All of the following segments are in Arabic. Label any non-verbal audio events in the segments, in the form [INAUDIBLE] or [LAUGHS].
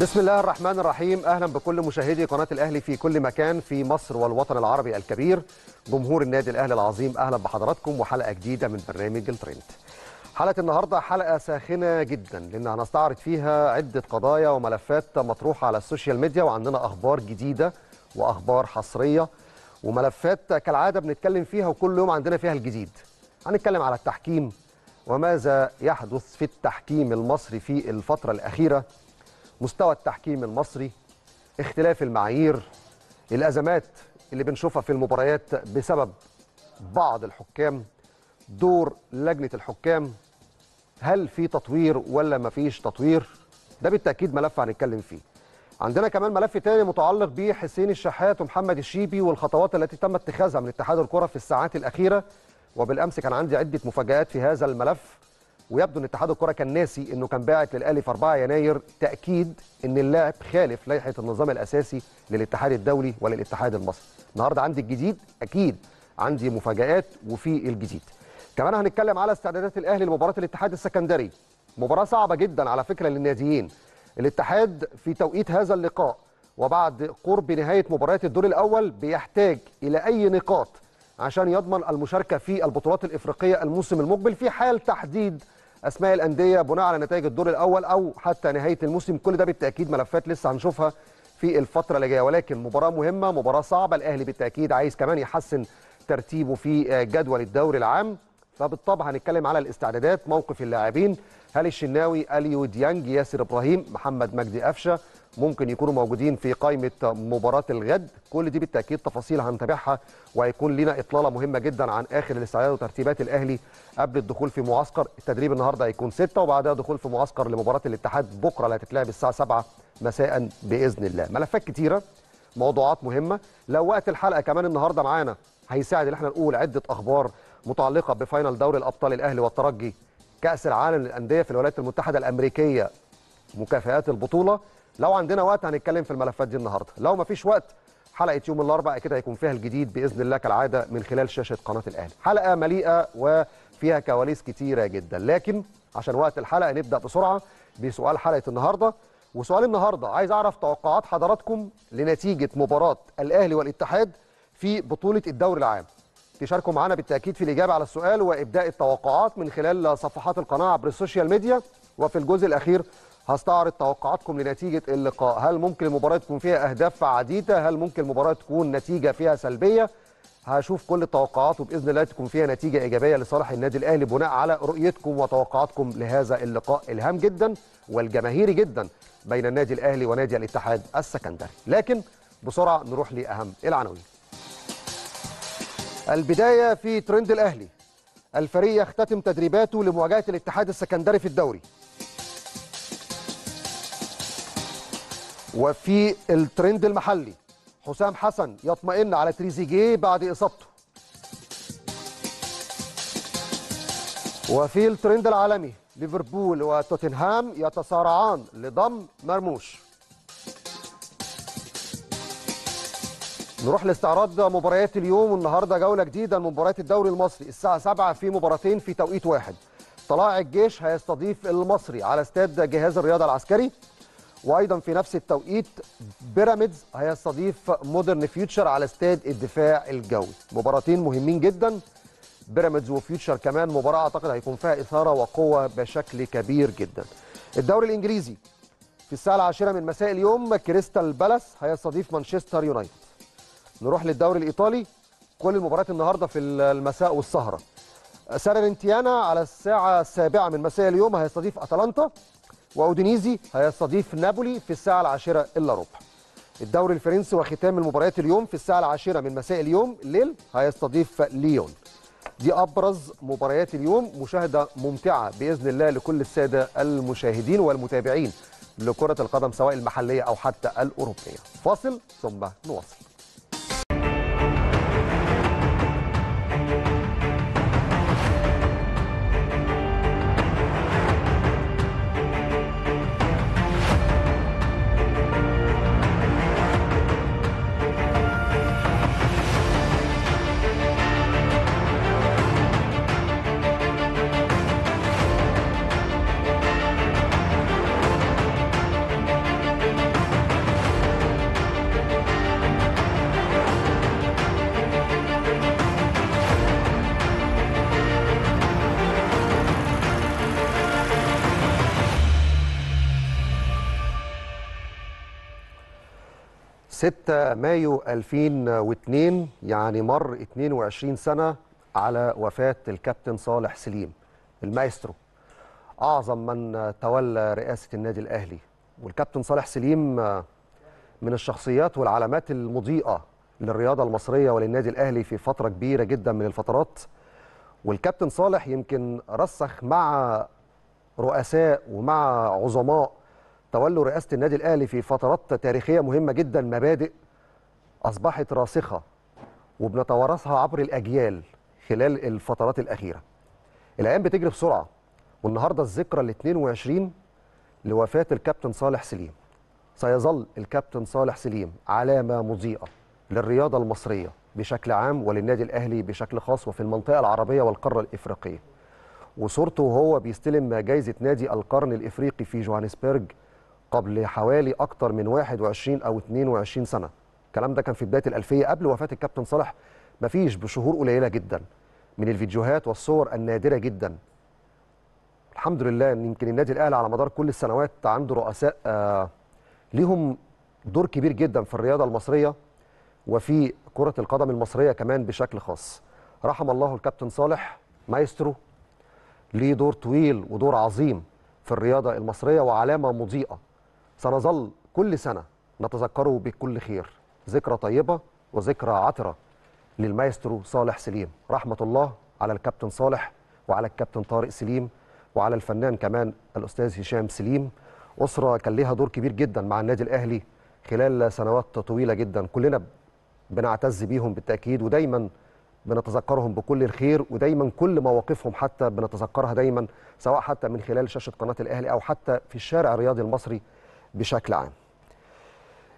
بسم الله الرحمن الرحيم اهلا بكل مشاهدي قناه الاهلي في كل مكان في مصر والوطن العربي الكبير جمهور النادي الاهلي العظيم اهلا بحضراتكم وحلقه جديده من برنامج الترند حلقه النهارده حلقه ساخنه جدا لان هنستعرض فيها عده قضايا وملفات مطروحه على السوشيال ميديا وعندنا اخبار جديده واخبار حصريه وملفات كالعاده بنتكلم فيها وكل يوم عندنا فيها الجديد هنتكلم على التحكيم وماذا يحدث في التحكيم المصري في الفتره الاخيره مستوى التحكيم المصري اختلاف المعايير الازمات اللي بنشوفها في المباريات بسبب بعض الحكام دور لجنه الحكام هل في تطوير ولا مفيش تطوير ده بالتاكيد ملف هنتكلم فيه عندنا كمان ملف تاني متعلق بحسين الشحات ومحمد الشيبي والخطوات التي تم اتخاذها من اتحاد الكره في الساعات الاخيره وبالامس كان عندي عده مفاجات في هذا الملف ويبدو ان اتحاد الكره كان ناسي انه كان باعت للاهلي في 4 يناير تاكيد ان اللاعب خالف لائحه النظام الاساسي للاتحاد الدولي وللاتحاد المصري النهارده عندي الجديد اكيد عندي مفاجات وفي الجديد كمان هنتكلم على استعدادات الاهلي لمباراه الاتحاد السكندري مباراه صعبه جدا على فكره للناديين الاتحاد في توقيت هذا اللقاء وبعد قرب نهايه مباريات الدور الاول بيحتاج الى اي نقاط عشان يضمن المشاركه في البطولات الافريقيه الموسم المقبل في حال تحديد اسماء الانديه بناء على نتائج الدور الاول او حتى نهايه الموسم كل ده بالتاكيد ملفات لسه هنشوفها في الفتره اللي جايه ولكن مباراه مهمه مباراه صعبه الاهلي بالتاكيد عايز كمان يحسن ترتيبه في آه، جدول الدوري العام فبالطبع هنتكلم على الاستعدادات موقف اللاعبين هل الشناوي اليو ديانج ياسر ابراهيم محمد مجدي قفشه ممكن يكونوا موجودين في قائمه مباراه الغد كل دي بالتاكيد تفاصيل هنتابعها وهيكون لنا اطلاله مهمه جدا عن اخر الاستعداد وترتيبات الاهلي قبل الدخول في معسكر التدريب النهارده هيكون 6 وبعدها دخول في معسكر لمباراه الاتحاد بكره اللي هتتلعب الساعه 7 مساء باذن الله ملفات كتيره موضوعات مهمه لو وقت الحلقه كمان النهارده معانا هيساعد ان احنا نقول عده اخبار متعلقه بفاينل دوري الابطال الاهلي والترجي كاس العالم للانديه في الولايات المتحده الامريكيه مكافئات البطوله لو عندنا وقت هنتكلم في الملفات دي النهارده لو ما فيش وقت حلقه يوم الاربعاء اكيد هيكون فيها الجديد باذن الله كالعاده من خلال شاشه قناه الاهلي حلقه مليئه وفيها كواليس كتيره جدا لكن عشان وقت الحلقه نبدا بسرعه بسؤال حلقه النهارده وسؤال النهارده عايز اعرف توقعات حضراتكم لنتيجه مباراه الاهلي والاتحاد في بطوله الدوري العام تشاركوا معنا بالتاكيد في الاجابه على السؤال وابداء التوقعات من خلال صفحات القناه عبر السوشيال ميديا وفي الجزء الاخير هستعرض توقعاتكم لنتيجه اللقاء هل ممكن المباراه تكون فيها اهداف عديده هل ممكن المباراه تكون نتيجه فيها سلبيه هشوف كل التوقعات وباذن الله تكون فيها نتيجه ايجابيه لصالح النادي الاهلي بناء على رؤيتكم وتوقعاتكم لهذا اللقاء الهام جدا والجماهيري جدا بين النادي الاهلي ونادي الاتحاد السكندري لكن بسرعه نروح لاهم العناوين البدايه في ترند الاهلي الفريق يختتم تدريباته لمواجهه الاتحاد السكندري في الدوري وفي الترند المحلي حسام حسن يطمئن على تريزيجيه بعد اصابته وفي الترند العالمي ليفربول وتوتنهام يتصارعان لضم مرموش نروح لاستعراض مباريات اليوم والنهارده جوله جديده لمباريات الدوري المصري الساعه 7 في مباراتين في توقيت واحد طلائع الجيش هيستضيف المصري على استاد جهاز الرياضه العسكري وايضا في نفس التوقيت بيراميدز هيستضيف مودرن فيوتشر على استاد الدفاع الجوي مباراتين مهمين جدا بيراميدز وفيوتشر كمان مباراه اعتقد هيكون فيها اثاره وقوه بشكل كبير جدا الدوري الانجليزي في الساعه العاشره من مساء اليوم كريستال بالاس هيستضيف مانشستر يونايتد نروح للدوري الايطالي كل المباريات النهارده في المساء والسهره سارينتيانا على الساعه السابعه من مساء اليوم هيستضيف اتلانتا وأودينيزي هيستضيف نابولي في الساعة العاشرة إلا ربع الدوري الفرنسي وختام المباريات اليوم في الساعة العاشرة من مساء اليوم الليل هيستضيف ليون دي أبرز مباريات اليوم مشاهدة ممتعة بإذن الله لكل السادة المشاهدين والمتابعين لكرة القدم سواء المحلية أو حتى الأوروبية فاصل ثم نواصل 6 مايو 2002 يعني مر 22 سنة على وفاة الكابتن صالح سليم المايسترو أعظم من تولى رئاسة النادي الأهلي والكابتن صالح سليم من الشخصيات والعلامات المضيئة للرياضة المصرية وللنادي الأهلي في فترة كبيرة جدا من الفترات والكابتن صالح يمكن رسخ مع رؤساء ومع عظماء تولوا رئاسه النادي الاهلي في فترات تاريخيه مهمه جدا مبادئ اصبحت راسخه وبنتوارثها عبر الاجيال خلال الفترات الاخيره. الايام بتجري بسرعه والنهارده الذكرى ال 22 لوفاه الكابتن صالح سليم. سيظل الكابتن صالح سليم علامه مضيئه للرياضه المصريه بشكل عام وللنادي الاهلي بشكل خاص وفي المنطقه العربيه والقاره الافريقيه. وصورته وهو بيستلم جايزه نادي القرن الافريقي في جوهانسبرج قبل حوالي اكتر من 21 او 22 سنه الكلام ده كان في بدايه الالفيه قبل وفاه الكابتن صالح مفيش بشهور قليله جدا من الفيديوهات والصور النادره جدا الحمد لله ان يمكن النادي الاهلي على مدار كل السنوات عنده رؤساء آه ليهم دور كبير جدا في الرياضه المصريه وفي كره القدم المصريه كمان بشكل خاص رحم الله الكابتن صالح مايسترو ليه دور طويل ودور عظيم في الرياضه المصريه وعلامه مضيئه سنظل كل سنة نتذكره بكل خير ذكرى طيبة وذكرى عطرة للمايسترو صالح سليم رحمة الله على الكابتن صالح وعلى الكابتن طارق سليم وعلى الفنان كمان الأستاذ هشام سليم أسرة كان ليها دور كبير جدا مع النادي الأهلي خلال سنوات طويلة جدا كلنا بنعتز بيهم بالتأكيد ودايما بنتذكرهم بكل الخير ودايما كل مواقفهم حتى بنتذكرها دايما سواء حتى من خلال شاشة قناة الأهلي أو حتى في الشارع الرياضي المصري بشكل عام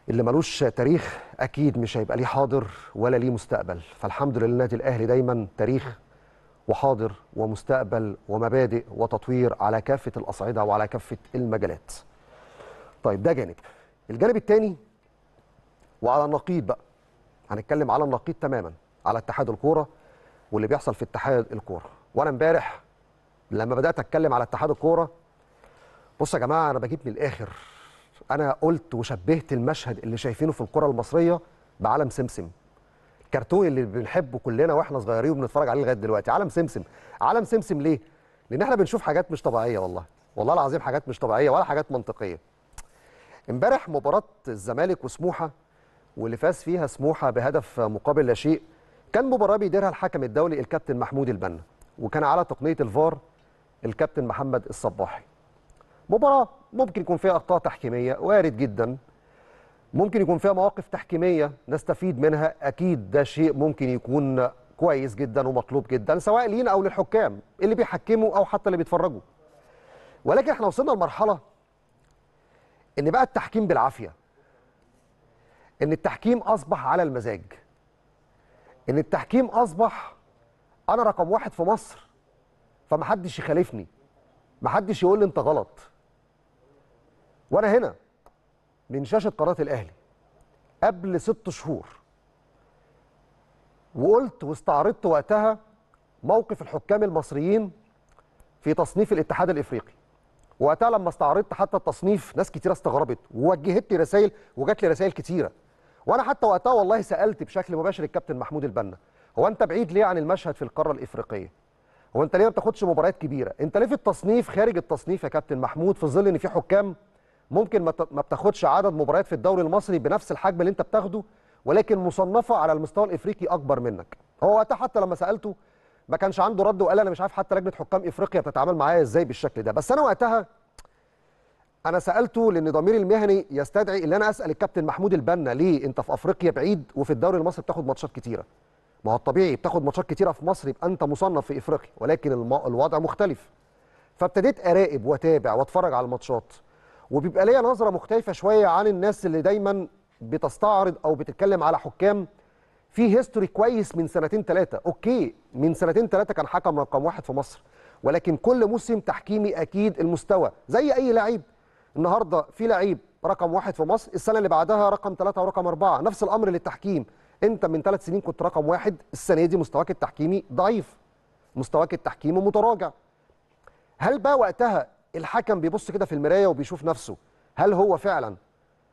اللي ملوش تاريخ اكيد مش هيبقى ليه حاضر ولا ليه مستقبل فالحمد لله النادي الاهلي دايما تاريخ وحاضر ومستقبل ومبادئ وتطوير على كافه الاصعده وعلى كافه المجالات طيب ده جانب الجانب الثاني وعلى النقيض بقى هنتكلم على النقيض تماما على اتحاد الكوره واللي بيحصل في اتحاد الكوره وانا امبارح لما بدات اتكلم على اتحاد الكوره بصوا يا جماعه انا بجيب من الاخر انا قلت وشبهت المشهد اللي شايفينه في الكره المصريه بعالم سمسم الكرتون اللي بنحبه كلنا واحنا صغيرين وبنتفرج عليه لغايه دلوقتي عالم سمسم عالم سمسم ليه لان احنا بنشوف حاجات مش طبيعيه والله والله العظيم حاجات مش طبيعيه ولا حاجات منطقيه امبارح مباراه الزمالك وسموحه واللي فاز فيها سموحه بهدف مقابل لا شيء كان مباراه بيديرها الحكم الدولي الكابتن محمود البنا وكان على تقنيه الفار الكابتن محمد الصباحي مباراه ممكن يكون فيها اخطاء تحكيميه وارد جدا ممكن يكون فيها مواقف تحكيميه نستفيد منها اكيد ده شيء ممكن يكون كويس جدا ومطلوب جدا سواء لينا او للحكام اللي بيحكموا او حتى اللي بيتفرجوا ولكن احنا وصلنا لمرحله ان بقى التحكيم بالعافيه ان التحكيم اصبح على المزاج ان التحكيم اصبح انا رقم واحد في مصر فمحدش يخالفني محدش يقول لي انت غلط وانا هنا من شاشه قناه الاهلي قبل ست شهور وقلت واستعرضت وقتها موقف الحكام المصريين في تصنيف الاتحاد الافريقي وقتها لما استعرضت حتى التصنيف ناس كتيره استغربت ووجهت لي رسائل وجات لي رسائل كتيره وانا حتى وقتها والله سالت بشكل مباشر الكابتن محمود البنا هو انت بعيد ليه عن المشهد في القاره الافريقيه هو انت ليه ما بتاخدش مباريات كبيره انت ليه في التصنيف خارج التصنيف يا كابتن محمود في ظل ان في حكام ممكن ما بتاخدش عدد مباريات في الدوري المصري بنفس الحجم اللي انت بتاخده ولكن مصنفه على المستوى الافريقي اكبر منك هو وقتها حتى لما سالته ما كانش عنده رد وقال انا مش عارف حتى لجنه حكام افريقيا بتتعامل معايا ازاي بالشكل ده بس انا وقتها انا سالته لان ضميري المهني يستدعي ان انا اسال الكابتن محمود البنا ليه انت في افريقيا بعيد وفي الدوري المصري بتاخد ماتشات كتيره ما هو الطبيعي بتاخد ماتشات كتيره في مصر يبقى انت مصنف في افريقيا ولكن الوضع مختلف فابتديت اراقب واتابع واتفرج على الماتشات وبيبقى ليا نظره مختلفه شويه عن الناس اللي دايما بتستعرض او بتتكلم على حكام في هيستوري كويس من سنتين ثلاثه اوكي من سنتين ثلاثه كان حكم رقم واحد في مصر ولكن كل موسم تحكيمي اكيد المستوى زي اي لعيب النهارده في لعيب رقم واحد في مصر السنه اللي بعدها رقم ثلاثه ورقم اربعه نفس الامر للتحكيم انت من ثلاث سنين كنت رقم واحد السنه دي مستواك التحكيمي ضعيف مستواك التحكيمي متراجع هل بقى وقتها الحكم بيبص كده في المرايه وبيشوف نفسه هل هو فعلا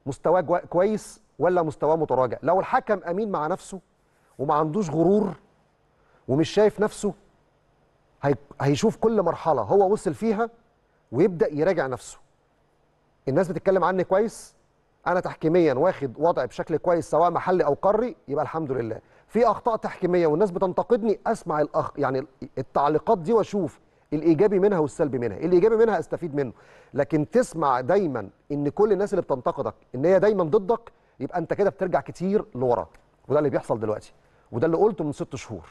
مستواه كويس ولا مستواه متراجع لو الحكم امين مع نفسه وما عندوش غرور ومش شايف نفسه هي... هيشوف كل مرحله هو وصل فيها ويبدا يراجع نفسه الناس بتتكلم عني كويس انا تحكيميا واخد وضعي بشكل كويس سواء محلي او قاري يبقى الحمد لله في اخطاء تحكيميه والناس بتنتقدني اسمع الاخ يعني التعليقات دي واشوف الايجابي منها والسلبي منها الايجابي منها استفيد منه لكن تسمع دايما ان كل الناس اللي بتنتقدك ان هي دايما ضدك يبقى انت كده بترجع كتير لورا وده اللي بيحصل دلوقتي وده اللي قلته من ست شهور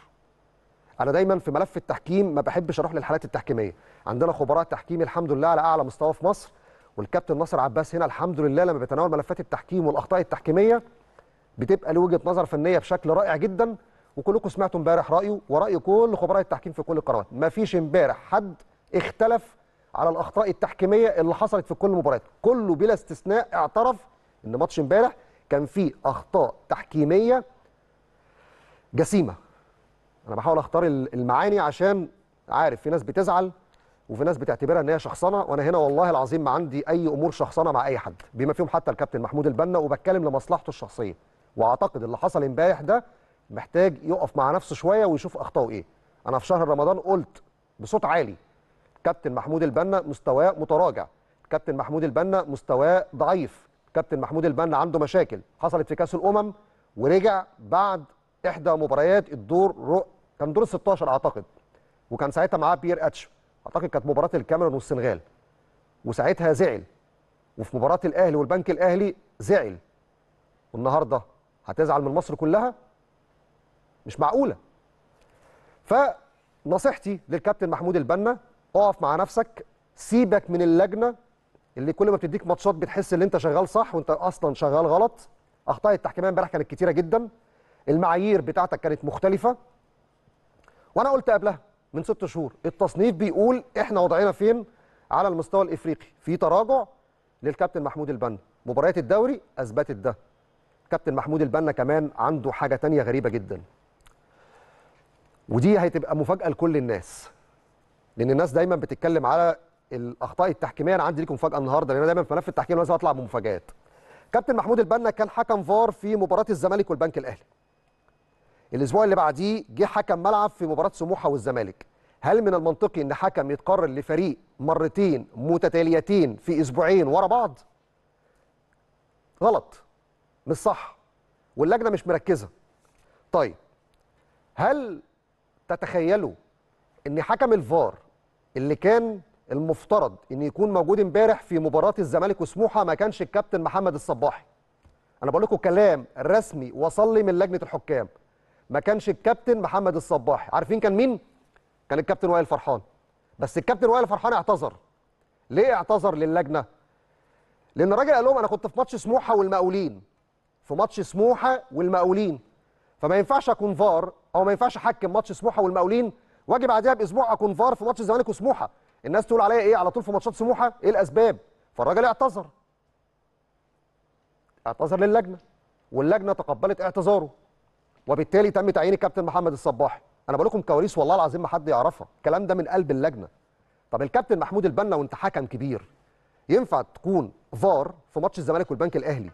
انا دايما في ملف التحكيم ما بحبش اروح للحالات التحكيميه عندنا خبراء تحكيم الحمد لله على اعلى مستوى في مصر والكابتن ناصر عباس هنا الحمد لله لما بيتناول ملفات التحكيم والاخطاء التحكيميه بتبقى له وجهه نظر فنيه بشكل رائع جدا وكلكم سمعتوا امبارح رايه وراي كل خبراء التحكيم في كل القنوات ما فيش امبارح حد اختلف على الاخطاء التحكيميه اللي حصلت في كل المباريات كله بلا استثناء اعترف ان ماتش امبارح كان فيه اخطاء تحكيميه جسيمه انا بحاول اختار المعاني عشان عارف في ناس بتزعل وفي ناس بتعتبرها ان هي شخصنه وانا هنا والله العظيم ما عندي اي امور شخصنه مع اي حد بما فيهم حتى الكابتن محمود البنا وبتكلم لمصلحته الشخصيه واعتقد اللي حصل امبارح ده محتاج يقف مع نفسه شويه ويشوف اخطائه ايه انا في شهر رمضان قلت بصوت عالي كابتن محمود البنا مستواه متراجع كابتن محمود البنا مستواه ضعيف كابتن محمود البنا عنده مشاكل حصلت في كاس الامم ورجع بعد احدى مباريات الدور رو... كان دور 16 اعتقد وكان ساعتها معاه بيير اتش اعتقد كانت مباراه الكاميرون والسنغال وساعتها زعل وفي مباراه الاهلي والبنك الاهلي زعل والنهارده هتزعل من مصر كلها مش معقوله فنصيحتي للكابتن محمود البنا اقف مع نفسك سيبك من اللجنه اللي كل ما بتديك ماتشات بتحس ان انت شغال صح وانت اصلا شغال غلط اخطاء التحكيميه امبارح كانت كتيره جدا المعايير بتاعتك كانت مختلفه وانا قلت قبلها من ست شهور التصنيف بيقول احنا وضعنا فين على المستوى الافريقي في تراجع للكابتن محمود البنا مباريات الدوري اثبتت ده كابتن محمود البنا كمان عنده حاجه تانية غريبه جدا ودي هتبقى مفاجاه لكل الناس لان الناس دايما بتتكلم على الاخطاء التحكيميه انا عندي ليكم مفاجاه النهارده لان انا دايما في ملف التحكيم لازم اطلع بمفاجات كابتن محمود البنا كان حكم فار في مباراه الزمالك والبنك الاهلي الاسبوع اللي بعديه جه حكم ملعب في مباراه سموحه والزمالك هل من المنطقي ان حكم يتقرر لفريق مرتين متتاليتين في اسبوعين ورا بعض غلط مش صح واللجنه مش مركزه طيب هل تتخيلوا ان حكم الفار اللي كان المفترض ان يكون موجود امبارح في مباراه الزمالك وسموحه ما كانش الكابتن محمد الصباحي انا بقول لكم كلام رسمي وصل لي من لجنه الحكام ما كانش الكابتن محمد الصباحي عارفين كان مين كان الكابتن وائل فرحان بس الكابتن وائل فرحان اعتذر ليه اعتذر للجنه لان الراجل قال لهم انا كنت في ماتش سموحه والمقاولين في ماتش سموحه والمقاولين فما ينفعش اكون فار او ما ينفعش احكم ماتش سموحه والمقاولين واجي بعدها باسبوع اكون فار في ماتش الزمالك وسموحه الناس تقول عليا ايه على طول في ماتشات سموحه ايه الاسباب فالراجل اعتذر اعتذر للجنه واللجنه تقبلت اعتذاره وبالتالي تم تعيين الكابتن محمد الصباحي انا بقول لكم كواليس والله العظيم ما حد يعرفها الكلام ده من قلب اللجنه طب الكابتن محمود البنا وانت حكم كبير ينفع تكون فار في ماتش الزمالك والبنك الاهلي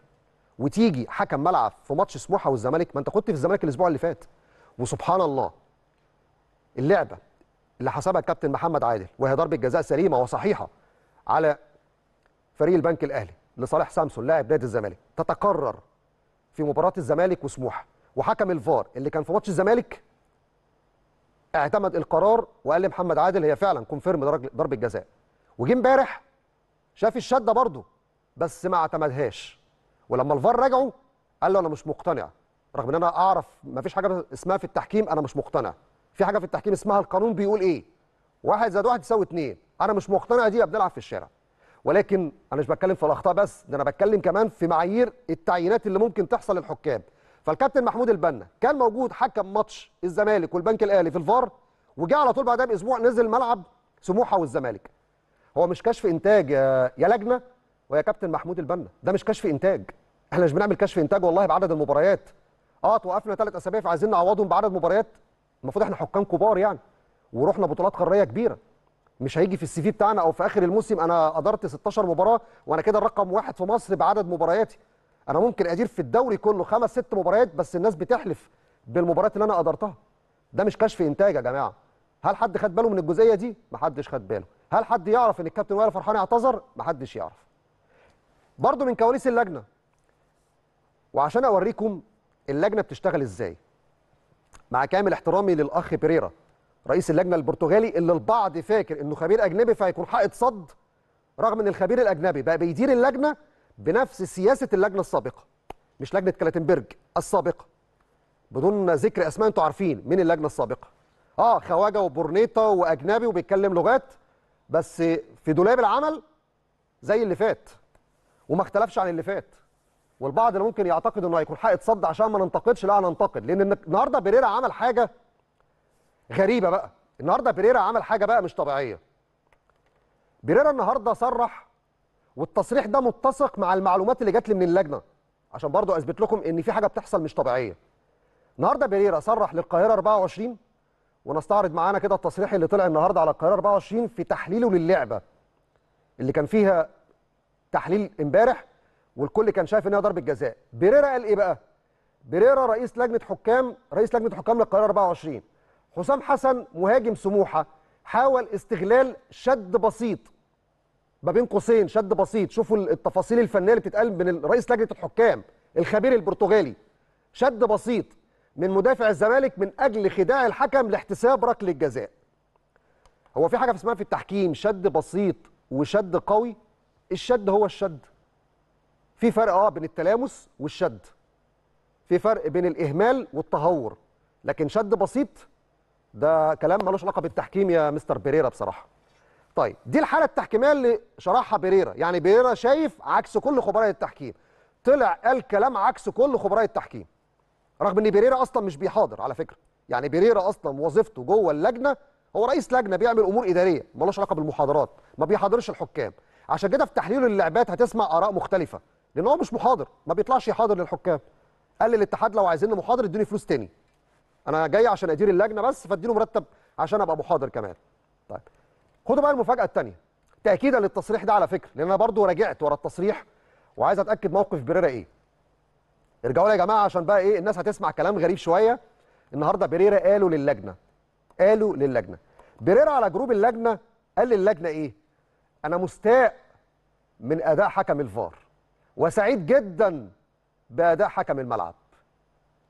وتيجي حكم ملعب في ماتش سموحه والزمالك ما انت كنت في الزمالك الاسبوع اللي فات وسبحان الله اللعبه اللي حسبها الكابتن محمد عادل وهي ضربه جزاء سليمه وصحيحه على فريق البنك الاهلي لصالح سامسون لاعب نادي الزمالك تتكرر في مباراه الزمالك وسموحه وحكم الفار اللي كان في ماتش الزمالك اعتمد القرار وقال لمحمد عادل هي فعلا كونفيرم ضربه جزاء وجه امبارح شاف الشده برضه بس ما اعتمدهاش ولما الفار رجعوا قال له انا مش مقتنع رغم ان انا اعرف ما فيش حاجه اسمها في التحكيم انا مش مقتنع في حاجه في التحكيم اسمها القانون بيقول ايه واحد زائد واحد يساوي اتنين انا مش مقتنع دي بنلعب في الشارع ولكن انا مش بتكلم في الاخطاء بس ده انا بتكلم كمان في معايير التعيينات اللي ممكن تحصل للحكام فالكابتن محمود البنا كان موجود حكم ماتش الزمالك والبنك الاهلي في الفار وجه على طول بعدها باسبوع نزل ملعب سموحه والزمالك هو مش كشف انتاج يا لجنه ويا كابتن محمود البنا ده مش كشف انتاج احنا مش بنعمل كشف انتاج والله بعدد المباريات اه توقفنا ثلاث اسابيع فعايزين نعوضهم بعدد مباريات المفروض احنا حكام كبار يعني ورحنا بطولات قاريه كبيره مش هيجي في السي في بتاعنا او في اخر الموسم انا ادرت 16 مباراه وانا كده رقم واحد في مصر بعدد مبارياتي انا ممكن ادير في الدوري كله خمس ست مباريات بس الناس بتحلف بالمباريات اللي انا ادرتها ده مش كشف انتاج يا جماعه هل حد خد باله من الجزئيه دي محدش خد باله هل حد يعرف ان الكابتن وائل فرحان اعتذر محدش يعرف برضه من كواليس اللجنه وعشان اوريكم اللجنه بتشتغل ازاي مع كامل احترامي للاخ بيريرا رئيس اللجنه البرتغالي اللي البعض فاكر انه خبير اجنبي فهيكون حائط صد رغم ان الخبير الاجنبي بقى بيدير اللجنه بنفس سياسه اللجنه السابقه مش لجنه كلاتنبرج السابقه بدون ذكر اسماء انتوا عارفين مين اللجنه السابقه اه خواجه وبورنيطه واجنبي وبيتكلم لغات بس في دولاب العمل زي اللي فات وما اختلفش عن اللي فات والبعض اللي ممكن يعتقد انه هيكون حق صد عشان ما ننتقدش لا هننتقد لان النهارده بيريرا عمل حاجه غريبه بقى النهارده بيريرا عمل حاجه بقى مش طبيعيه بيريرا النهارده صرح والتصريح ده متسق مع المعلومات اللي جات لي من اللجنه عشان برضو اثبت لكم ان في حاجه بتحصل مش طبيعيه النهارده بيريرا صرح للقاهره 24 ونستعرض معانا كده التصريح اللي طلع النهارده على القاهره 24 في تحليله للعبه اللي كان فيها تحليل امبارح والكل كان شايف انها ضربه جزاء بيريرا قال ايه بقى بيريرا رئيس لجنه حكام رئيس لجنه حكام للقرار 24 حسام حسن مهاجم سموحه حاول استغلال شد بسيط ما بين قوسين شد بسيط شوفوا التفاصيل الفنيه اللي بتتقال من رئيس لجنه الحكام الخبير البرتغالي شد بسيط من مدافع الزمالك من اجل خداع الحكم لاحتساب ركله الجزاء هو في حاجه اسمها في التحكيم شد بسيط وشد قوي الشد هو الشد في فرق اه بين التلامس والشد في فرق بين الاهمال والتهور لكن شد بسيط ده كلام ملوش علاقه بالتحكيم يا مستر بيريرا بصراحه طيب دي الحاله التحكيميه اللي شرحها بيريرا يعني بيريرا شايف عكس كل خبراء التحكيم طلع قال كلام عكس كل خبراء التحكيم رغم ان بيريرا اصلا مش بيحاضر على فكره يعني بيريرا اصلا وظيفته جوه اللجنه هو رئيس لجنه بيعمل امور اداريه ملوش علاقه بالمحاضرات ما بيحاضرش الحكام عشان كده في تحليل اللعبات هتسمع اراء مختلفه لان هو مش محاضر ما بيطلعش يحاضر للحكام قال للاتحاد لو عايزيني محاضر ادوني فلوس تاني انا جاي عشان ادير اللجنه بس فاديله مرتب عشان ابقى محاضر كمان طيب خدوا بقى المفاجاه الثانيه تاكيدا للتصريح ده على فكره لان انا برضو راجعت ورا التصريح وعايز اتاكد موقف بريرا ايه ارجعوا لي يا جماعه عشان بقى ايه الناس هتسمع كلام غريب شويه النهارده بريرا قالوا للجنه قالوا للجنه بريرا على جروب اللجنه قال للجنه ايه انا مستاء من اداء حكم الفار وسعيد جدا باداء حكم الملعب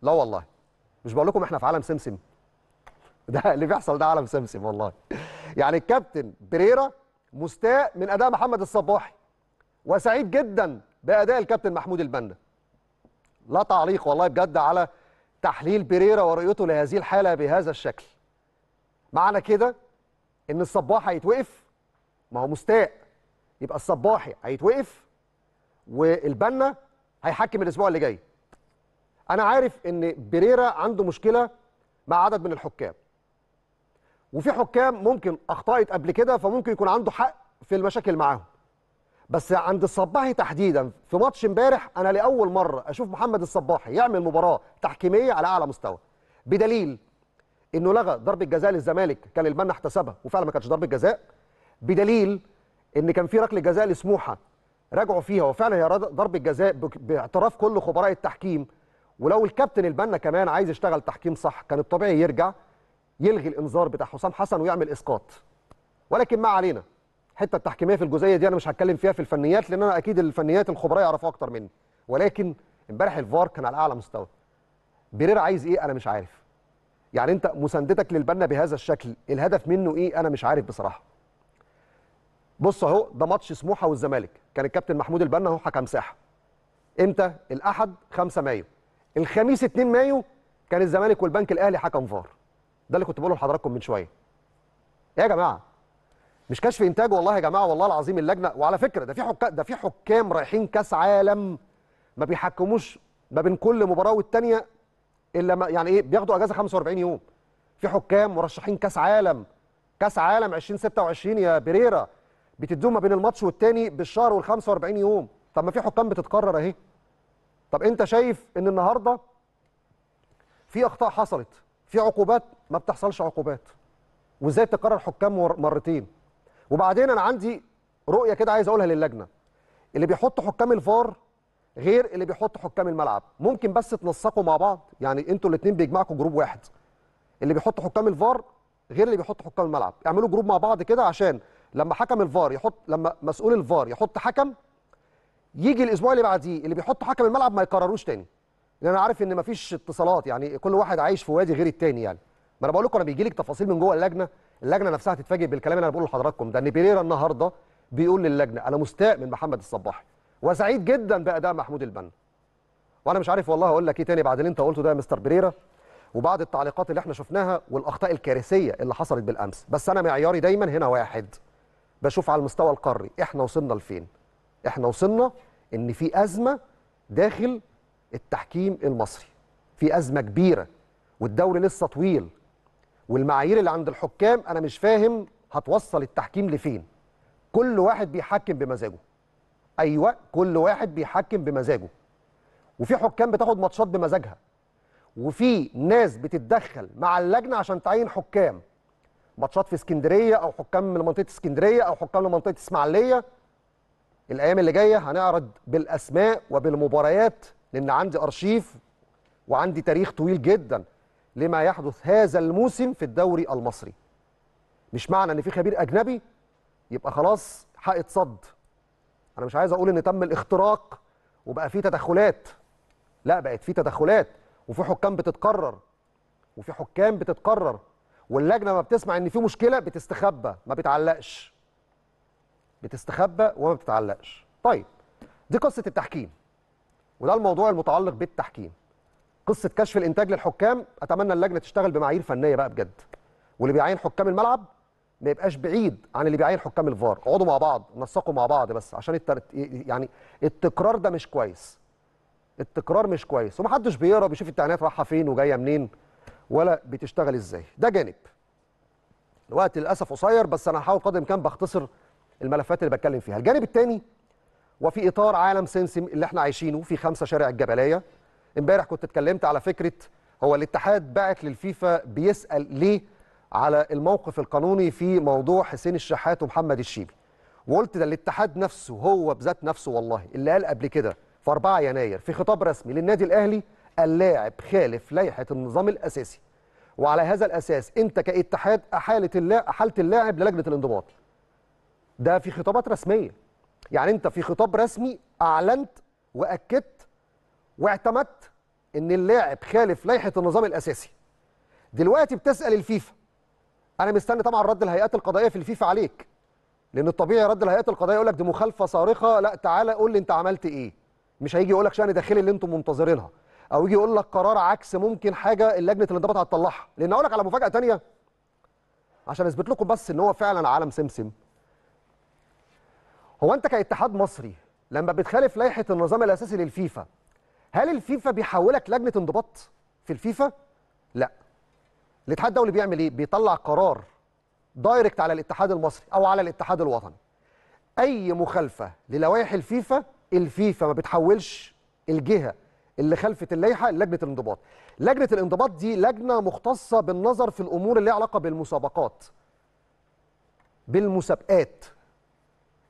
لا والله مش بقول لكم احنا في عالم سمسم ده اللي بيحصل ده عالم سمسم والله يعني الكابتن بريرا مستاء من اداء محمد الصباحي وسعيد جدا باداء الكابتن محمود البنا لا تعليق والله بجد على تحليل بريرا ورؤيته لهذه الحاله بهذا الشكل معنى كده ان الصباح هيتوقف ما هو مستاء يبقى الصباحي هيتوقف والبنا هيحكم الاسبوع اللي جاي انا عارف ان بريرا عنده مشكله مع عدد من الحكام وفي حكام ممكن اخطات قبل كده فممكن يكون عنده حق في المشاكل معاهم بس عند الصباحي تحديدا في ماتش امبارح انا لاول مره اشوف محمد الصباحي يعمل مباراه تحكيميه على اعلى مستوى بدليل انه لغى ضربه جزاء للزمالك كان البنا احتسبها وفعلا ما كانتش ضربه جزاء بدليل ان كان في ركله جزاء لسموحه راجعوا فيها وفعلا هي ضربه جزاء باعتراف كل خبراء التحكيم ولو الكابتن البنا كمان عايز يشتغل تحكيم صح كان الطبيعي يرجع يلغي الانذار بتاع حسام حسن ويعمل اسقاط ولكن ما علينا الحته التحكيميه في الجزئيه دي انا مش هتكلم فيها في الفنيات لان انا اكيد الفنيات الخبراء يعرفوا اكتر مني ولكن امبارح الفار كان على اعلى مستوى بيريرا عايز ايه انا مش عارف يعني انت مساندتك للبنا بهذا الشكل الهدف منه ايه انا مش عارف بصراحه بص اهو ده ماتش سموحه والزمالك كان الكابتن محمود البنا اهو حكم ساحه امتى الاحد 5 مايو الخميس 2 مايو كان الزمالك والبنك الاهلي حكم فار ده اللي كنت بقوله لحضراتكم من شويه يا جماعه مش كشف انتاج والله يا جماعه والله العظيم اللجنه وعلى فكره ده في حكام ده في حكام رايحين كاس عالم ما بيحكموش ما بين كل مباراه والثانيه الا ما يعني ايه بياخدوا اجازه 45 يوم في حكام مرشحين كاس عالم كاس عالم 2026 يا بيريرا بتدوم ما بين الماتش والتاني بالشهر وال 45 يوم طب ما في حكام بتتكرر اهي طب انت شايف ان النهارده في اخطاء حصلت في عقوبات ما بتحصلش عقوبات وازاي تكرر حكام مرتين وبعدين انا عندي رؤيه كده عايز اقولها للجنه اللي بيحط حكام الفار غير اللي بيحط حكام الملعب ممكن بس تنسقوا مع بعض يعني انتوا الاثنين بيجمعكم جروب واحد اللي بيحط حكام الفار غير اللي بيحط حكام الملعب اعملوا جروب مع بعض كده عشان لما حكم الفار يحط لما مسؤول الفار يحط حكم يجي الاسبوع اللي بعديه اللي بيحط حكم الملعب ما يكرروش تاني لان انا عارف ان مفيش اتصالات يعني كل واحد عايش في وادي غير التاني يعني ما انا بقول لكم انا بيجي لك تفاصيل من جوه اللجنه اللجنه نفسها هتتفاجئ بالكلام اللي انا بقوله لحضراتكم ده ان بيريرا النهارده بيقول للجنه انا مستاء من محمد الصباحي وسعيد جدا باداء محمود البنا وانا مش عارف والله اقول لك ايه تاني بعد اللي انت قلته ده يا مستر بيريرا وبعد التعليقات اللي احنا شفناها والاخطاء الكارثيه اللي حصلت بالامس بس انا معياري دايما هنا واحد بشوف على المستوى القاري احنا وصلنا لفين احنا وصلنا ان في ازمه داخل التحكيم المصري في ازمه كبيره والدوري لسه طويل والمعايير اللي عند الحكام انا مش فاهم هتوصل التحكيم لفين كل واحد بيحكم بمزاجه ايوه كل واحد بيحكم بمزاجه وفي حكام بتاخد ماتشات بمزاجها وفي ناس بتتدخل مع اللجنه عشان تعين حكام ماتشات في اسكندريه او حكام لمنطقه اسكندريه او حكام لمنطقه اسماعيليه الايام اللي جايه هنعرض بالاسماء وبالمباريات لان عندي ارشيف وعندي تاريخ طويل جدا لما يحدث هذا الموسم في الدوري المصري مش معنى ان في خبير اجنبي يبقى خلاص حق اتصد انا مش عايز اقول ان تم الاختراق وبقى في تدخلات لا بقت في تدخلات وفي حكام بتتكرر وفي حكام بتتكرر واللجنه ما بتسمع ان في مشكله بتستخبى ما بتعلقش بتستخبى وما بتتعلقش طيب دي قصه التحكيم وده الموضوع المتعلق بالتحكيم قصه كشف الانتاج للحكام اتمنى اللجنه تشتغل بمعايير فنيه بقى بجد واللي بيعين حكام الملعب ما يبقاش بعيد عن اللي بيعين حكام الفار اقعدوا مع بعض نسقوا مع بعض بس عشان الترت... يعني التكرار ده مش كويس التكرار مش كويس ومحدش بيقرا بيشوف التعليقات رايحه فين وجايه منين ولا بتشتغل ازاي ده جانب الوقت للاسف قصير بس انا هحاول قدر الامكان بختصر الملفات اللي بتكلم فيها الجانب الثاني وفي اطار عالم سمسم اللي احنا عايشينه في خمسة شارع الجبليه امبارح كنت اتكلمت على فكره هو الاتحاد بعت للفيفا بيسال ليه على الموقف القانوني في موضوع حسين الشحات ومحمد الشيبي وقلت ده الاتحاد نفسه هو بذات نفسه والله اللي قال قبل كده في 4 يناير في خطاب رسمي للنادي الاهلي اللاعب خالف لائحه النظام الاساسي وعلى هذا الاساس انت كاتحاد احالت اللاعب احالت اللاعب للجنه الانضباط ده في خطابات رسميه يعني انت في خطاب رسمي اعلنت واكدت واعتمدت ان اللاعب خالف لائحه النظام الاساسي دلوقتي بتسال الفيفا انا مستني طبعا رد الهيئات القضائيه في الفيفا عليك لان الطبيعي رد الهيئات القضائيه يقول لك دي مخالفه صارخه لا تعالى قول لي انت عملت ايه مش هيجي يقول لك شان داخلي اللي انتم منتظرينها او يجي يقول لك قرار عكس ممكن حاجه اللجنه الانضباط هتطلعها لان اقول لك على مفاجاه تانية عشان اثبت لكم بس ان هو فعلا عالم سمسم هو انت كاتحاد مصري لما بتخالف لائحه النظام الاساسي للفيفا هل الفيفا بيحولك لجنه انضباط في الفيفا لا الاتحاد الدولي بيعمل ايه بيطلع قرار دايركت على الاتحاد المصري او على الاتحاد الوطني اي مخالفه للوائح الفيفا الفيفا ما بتحولش الجهه اللي خلفت اللائحه لجنه الانضباط لجنه الانضباط دي لجنه مختصه بالنظر في الامور اللي علاقه بالمسابقات بالمسابقات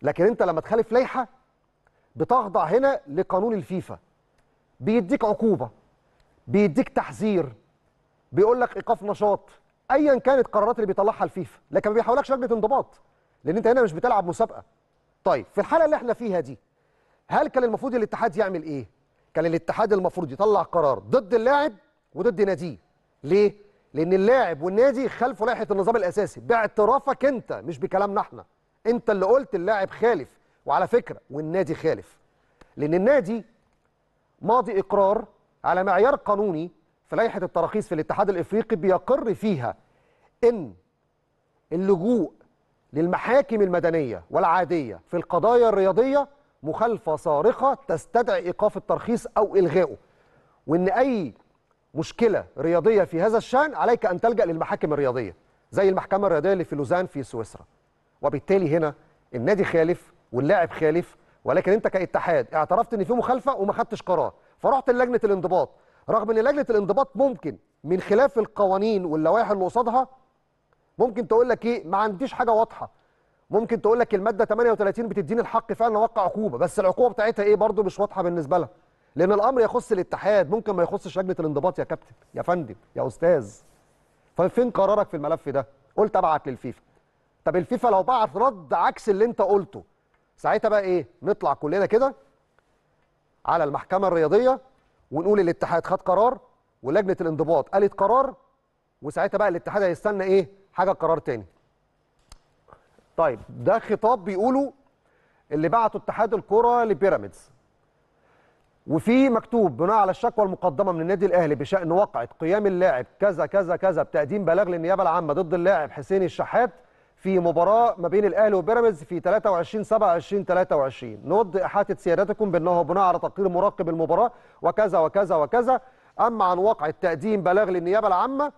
لكن انت لما تخالف لائحه بتخضع هنا لقانون الفيفا بيديك عقوبه بيديك تحذير بيقول لك ايقاف نشاط ايا كانت القرارات اللي بيطلعها الفيفا لكن ما بيحولكش لجنه انضباط لان انت هنا مش بتلعب مسابقه طيب في الحاله اللي احنا فيها دي هل كان المفروض الاتحاد يعمل ايه كان الاتحاد المفروض يطلع قرار ضد اللاعب وضد ناديه ليه لان اللاعب والنادي خالفوا لائحه النظام الاساسي باعترافك انت مش بكلامنا احنا انت اللي قلت اللاعب خالف وعلى فكره والنادي خالف لان النادي ماضي اقرار على معيار قانوني في لائحه التراخيص في الاتحاد الافريقي بيقر فيها ان اللجوء للمحاكم المدنيه والعاديه في القضايا الرياضيه مخالفه صارخه تستدعي ايقاف الترخيص او الغائه وان اي مشكله رياضيه في هذا الشان عليك ان تلجا للمحاكم الرياضيه زي المحكمه الرياضيه اللي في لوزان في سويسرا وبالتالي هنا النادي خالف واللاعب خالف ولكن انت كاتحاد اعترفت ان في مخالفه وما خدتش قرار فرحت لجنه الانضباط رغم ان لجنه الانضباط ممكن من خلاف القوانين واللوائح اللي قصادها ممكن تقول لك ايه ما عنديش حاجه واضحه ممكن تقول لك الماده 38 بتديني الحق فعلا اوقع عقوبه بس العقوبه بتاعتها ايه برضو مش واضحه بالنسبه لها لان الامر يخص الاتحاد ممكن ما يخصش لجنه الانضباط يا كابتن يا فندم يا استاذ ففين قرارك في الملف ده قلت ابعت للفيفا طب الفيفا لو بعت رد عكس اللي انت قلته ساعتها بقى ايه نطلع كلنا كده على المحكمه الرياضيه ونقول الاتحاد خد قرار ولجنه الانضباط قالت قرار وساعتها بقى الاتحاد هيستنى ايه حاجه قرار تاني طيب ده خطاب بيقوله اللي بعته اتحاد الكره لبيراميدز وفي مكتوب بناء على الشكوى المقدمه من النادي الاهلي بشان وقعه قيام اللاعب كذا كذا كذا بتقديم بلاغ للنيابه العامه ضد اللاعب حسين الشحات في مباراه ما بين الاهلي وبيراميدز في 23 7 23 نود احاطه سيادتكم بانه بناء على تقرير مراقب المباراه وكذا وكذا وكذا اما عن وقعه تقديم بلاغ للنيابه العامه